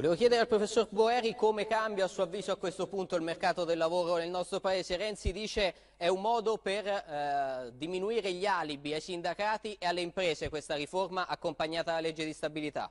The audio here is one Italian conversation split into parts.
Volevo chiedere al professor Boeri come cambia a suo avviso a questo punto il mercato del lavoro nel nostro paese. Renzi dice è un modo per eh, diminuire gli alibi ai sindacati e alle imprese questa riforma accompagnata dalla legge di stabilità.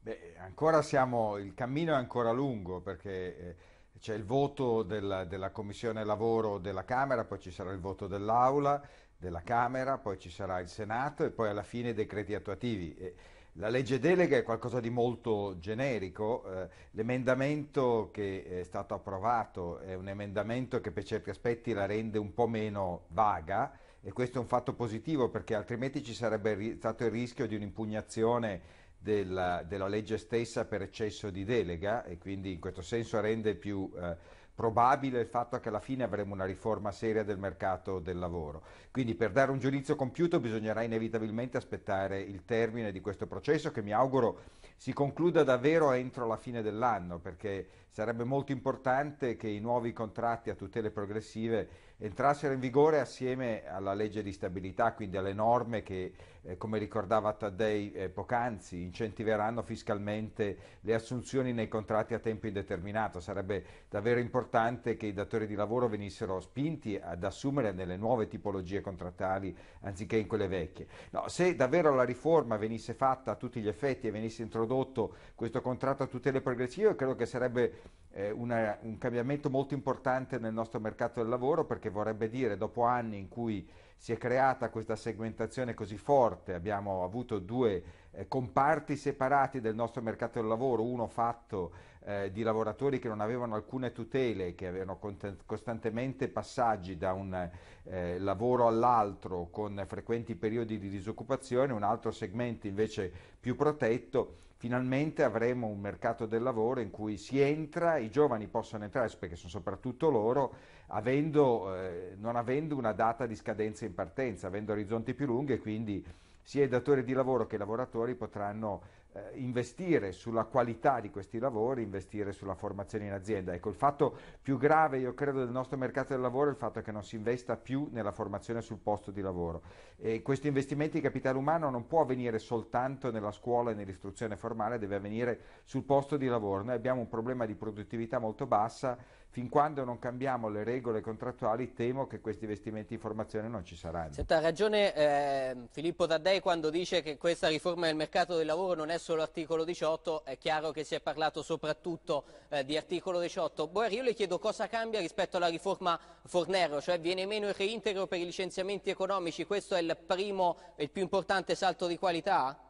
Beh, ancora siamo, il cammino è ancora lungo perché eh, c'è il voto della, della Commissione Lavoro della Camera, poi ci sarà il voto dell'Aula, della Camera, poi ci sarà il Senato e poi alla fine i decreti attuativi. Eh, la legge delega è qualcosa di molto generico, eh, l'emendamento che è stato approvato è un emendamento che per certi aspetti la rende un po' meno vaga e questo è un fatto positivo perché altrimenti ci sarebbe ri- stato il rischio di un'impugnazione della, della, legge stessa per eccesso di delega e quindi in questo senso rende più... Eh, probabile il fatto che alla fine avremo una riforma seria del mercato del lavoro. Quindi per dare un giudizio compiuto bisognerà inevitabilmente aspettare il termine di questo processo che mi auguro si concluda davvero entro la fine dell'anno perché sarebbe molto importante che i nuovi contratti a tutele progressive entrassero in vigore assieme alla legge di stabilità, quindi alle norme che, eh, come ricordava Taddei eh, poc'anzi, incentiveranno fiscalmente le assunzioni nei contratti a tempo indeterminato. Sarebbe davvero importante che i datori di lavoro venissero spinti ad assumere nelle nuove tipologie contrattuali anziché in quelle vecchie. No, se davvero la riforma venisse fatta a tutti gli effetti e venisse introdotto questo contratto a tutele progressive, credo che sarebbe eh, una, un cambiamento molto importante nel nostro mercato del lavoro perché vorrebbe dire dopo anni in cui si è creata questa segmentazione così forte, abbiamo avuto due eh, comparti separati del nostro mercato del lavoro, uno fatto eh, di lavoratori che non avevano alcune tutele, che avevano costantemente passaggi da un eh, lavoro all'altro con frequenti periodi di disoccupazione, un altro segmento invece più protetto. Finalmente avremo un mercato del lavoro in cui si entra, i giovani possono entrare, perché sono soprattutto loro, avendo, eh, non avendo una data di scadenza in partenza, avendo orizzonti più lunghi e quindi sia i datori di lavoro che i lavoratori potranno eh, investire sulla qualità di questi lavori, investire sulla formazione in azienda. Ecco, il fatto più grave, io credo, del nostro mercato del lavoro è il fatto che non si investa più nella formazione sul posto di lavoro. E questo investimento in capitale umano non può avvenire soltanto nella scuola e nell'istruzione formale, deve avvenire sul posto di lavoro. Noi abbiamo un problema di produttività molto bassa, fin quando non cambiamo le regole contrattuali temo che questi investimenti in formazione non ci saranno. Senta, ragione eh, Filippo Taddei quando dice che questa riforma del mercato del lavoro non è solo articolo 18, è chiaro che si è parlato soprattutto eh, di articolo 18. Boer, io le chiedo cosa cambia rispetto alla riforma Fornero, cioè viene meno il reintegro per i licenziamenti economici, questo è il primo e il più importante salto di qualità?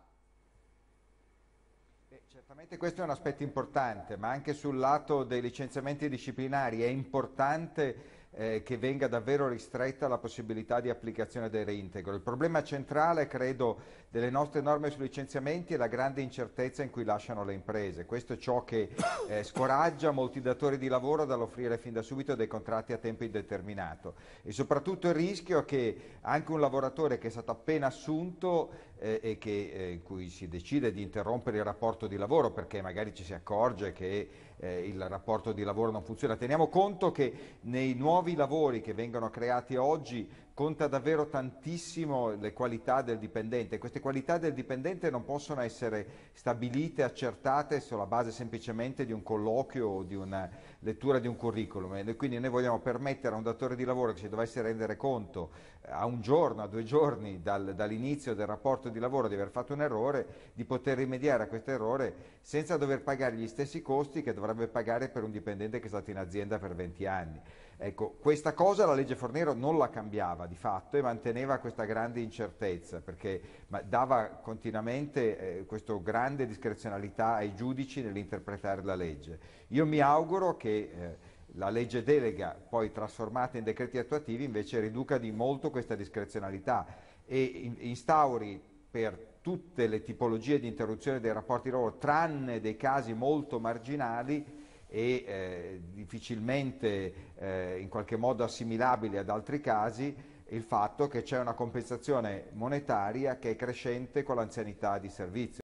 Certamente questo è un aspetto importante, ma anche sul lato dei licenziamenti disciplinari è importante eh, che venga davvero ristretta la possibilità di applicazione del reintegro. Il problema centrale, credo, delle nostre norme sui licenziamenti è la grande incertezza in cui lasciano le imprese. Questo è ciò che eh, scoraggia molti datori di lavoro dall'offrire fin da subito dei contratti a tempo indeterminato e soprattutto il rischio che anche un lavoratore che è stato appena assunto eh, e che, eh, in cui si decide di interrompere il rapporto di lavoro perché magari ci si accorge che eh, il rapporto di lavoro non funziona. Teniamo conto che nei nuovi lavori che vengono creati oggi conta davvero tantissimo le qualità del dipendente. Queste qualità del dipendente non possono essere stabilite, accertate sulla base semplicemente di un colloquio o di una lettura di un curriculum. quindi noi vogliamo permettere a un datore di lavoro che si dovesse rendere conto eh, a un giorno, a due giorni dal, dall'inizio del rapporto di lavoro di aver fatto un errore, di poter rimediare a questo errore senza dover pagare gli stessi costi che dovrebbe pagare per un dipendente che è stato in azienda per 20 anni. Ecco, questa cosa la legge Fornero non la cambiava di fatto e manteneva questa grande incertezza perché dava continuamente eh, questa grande discrezionalità ai giudici nell'interpretare la legge. Io mi auguro che eh, la legge delega, poi trasformata in decreti attuativi, invece riduca di molto questa discrezionalità e instauri per tutte le tipologie di interruzione dei rapporti di lavoro, tranne dei casi molto marginali e eh, difficilmente eh, in qualche modo assimilabili ad altri casi il fatto che c'è una compensazione monetaria che è crescente con l'anzianità di servizio.